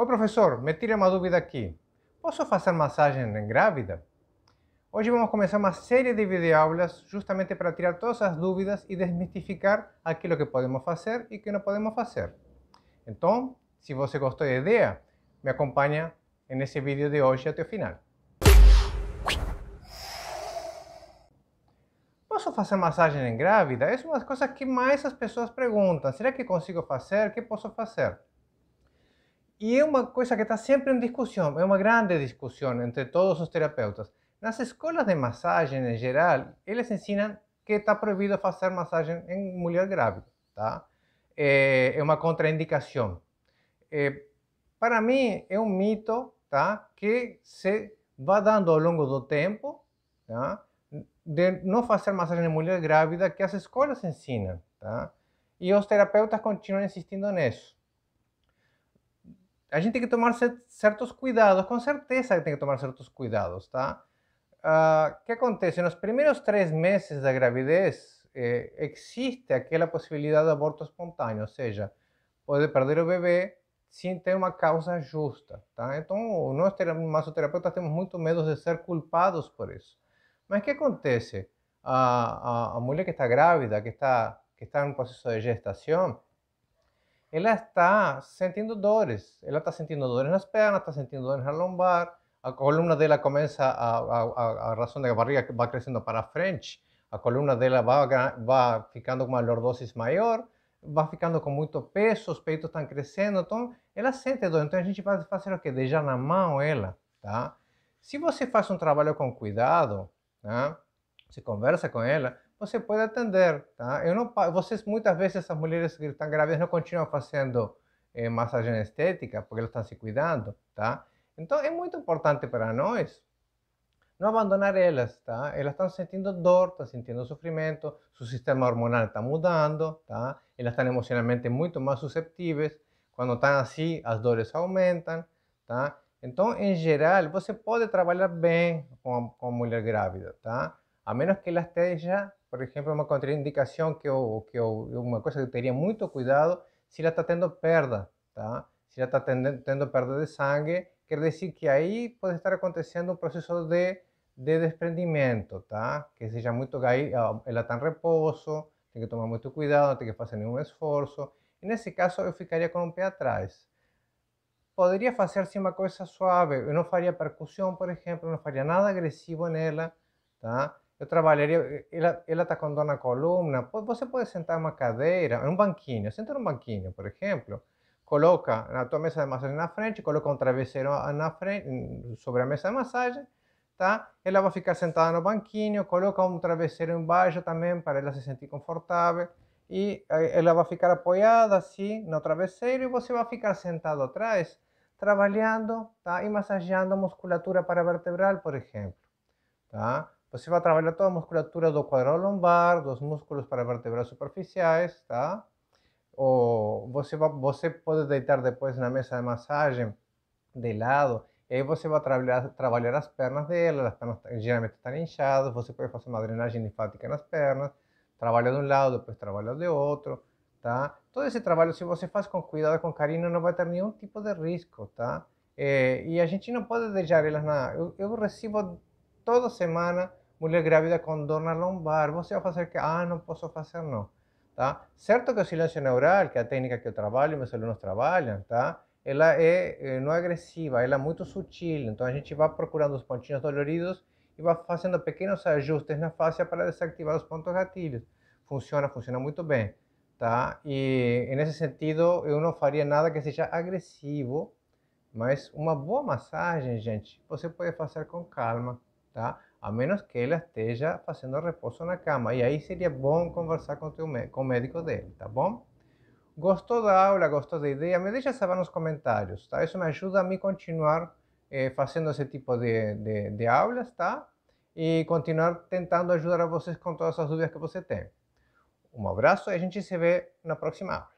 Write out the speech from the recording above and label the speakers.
Speaker 1: Oi, professor, me tira uma dúvida aqui. Posso fazer massagem em grávida? Hoje vamos começar uma série de videoaulas justamente para tirar todas as dúvidas e desmistificar aquilo que podemos fazer e que não podemos fazer. Então, se você gostou da ideia, me acompanha nesse vídeo de hoje até o final. Posso fazer massagem em grávida? Essa é uma das coisas que mais as pessoas perguntam. Será que consigo fazer? O que posso fazer? Y es una cosa que está siempre en discusión, es una grande discusión entre todos los terapeutas. En las escuelas de masaje en general, ellos ensinan que está prohibido hacer masaje en mujer grávida, tá? É, eh, uma contraindicação. Eh, para mim, é um mito, tá? Que se vai dando ao longo do tempo, tá? De não fazer massagem em mulher grávida que as escolas ensinam, tá? E os terapeutas continuam insistindo nisso a gente tem que tomar certos cuidados, com certeza que tem que tomar certos cuidados, tá? O uh, ah, que acontece? Nos primeiros três meses da gravidez, eh, existe aquela possibilidade de aborto espontâneo, ou seja, pode perder o bebê sem ter uma causa justa, tá? Então, nós masoterapeutas temos muito medo de ser culpados por isso. Mas o que acontece? A, a, a mulher que está grávida, que está, que está em processo de gestação, ela está sentindo dores. Ela está sentindo dores nas pernas, está sentindo dores na lombar. A coluna dela começa, a, a, a, a razão da barriga vai crescendo para frente, a coluna dela vai, vai ficando com uma lordose maior, vai ficando com muito peso, os peitos estão crescendo, então ela sente dor. Então a gente vai fazer o que? Deixar na mão ela, tá? Se você faz um trabalho com cuidado, né? ¿tá? Você conversa com ela, você pode atender, tá? Eu não, vocês muitas vezes essas mulheres que estão grávidas não continuam fazendo eh, massagem estética porque elas estão se cuidando, tá? Então é muito importante para nós não abandonar elas, tá? Elas estão sentindo dor, estão sentindo sofrimento, seu sistema hormonal está mudando, tá? Elas estão emocionalmente muito mais susceptíveis. Quando estão assim, as dores aumentam, tá? Então, em geral, você pode trabalhar bem com a, com a mulher grávida, tá? a menos que la ya, por ejemplo una indicación que o que una una que tenía mucho cuidado, si la está teniendo perda, si Si está teniendo perda de sangre quiere decir que ahí puede estar aconteciendo un proceso de, de desprendimiento, Que sea muy ahí ah, ella está en reposo tiene que tomar mucho cuidado, no tiene que hacer ningún esfuerzo, en ese caso yo ficaría con un pie atrás. podría hacerse una cosa suave, no no percusión por ejemplo, no haría nada agresivo en ella, tá? eu trabalharia. Ela ela está com dor na coluna. Você pode sentar uma cadeira, um banquinho. Senta num banquinho, por exemplo. Coloca na tua mesa de massagem na frente, coloca um travesseiro na frente, sobre a mesa de massagem, tá? Ela vai ficar sentada no banquinho, coloca um travesseiro embaixo também para ela eh, se sentir confortável e ela vai ficar apoiada assim no travesseiro e você vai ficar sentado atrás, trabalhando tá? e massageando a musculatura paravertebral, por exemplo. Tá? Você vai trabalhar toda a musculatura do quadril lombar, dos músculos para vertebrais superficiais, tá? Ou você, vai, você pode deitar depois na mesa de massagem de lado, e aí você vai trabalhar, trabalhar as pernas dela, as pernas geralmente estão inchadas, você pode fazer uma drenagem linfática nas pernas, trabalha de um lado, depois trabalha de outro, tá? Todo esse trabalho, se você faz com cuidado, com carinho, não vai ter nenhum tipo de risco, tá? É, eh, e a gente não pode deixar elas na... Eu, eu recebo toda semana, mulher grávida com dor na lombar, você vai fazer que, ah, não posso fazer não, tá? Certo que o silêncio neural, que é a técnica que eu trabalho, meus alunos trabalham, tá? Ela é, eh, não agressiva, ela é muito sutil, então a gente vai procurando os pontinhos doloridos e vai fazendo pequenos ajustes na face para desativar os pontos gatilhos. Funciona, funciona muito bem, tá? E nesse sentido, eu eh, não faria nada que seja agressivo, mas uma boa massagem, gente, você pode fazer com calma, tá? A menos que ele esteja fazendo repouso na cama. E aí seria bom conversar com, teu, com o médico dele, tá bom? Gostou da aula? Gostou da ideia? ¿tá? Me deixa saber nos comentários, tá? Isso me ajuda a me continuar eh, fazendo esse tipo de, de, de aulas, tá? E continuar tentando ajudar a vocês com todas as dúvidas que você tem. Um abraço e a gente se vê na próxima aula.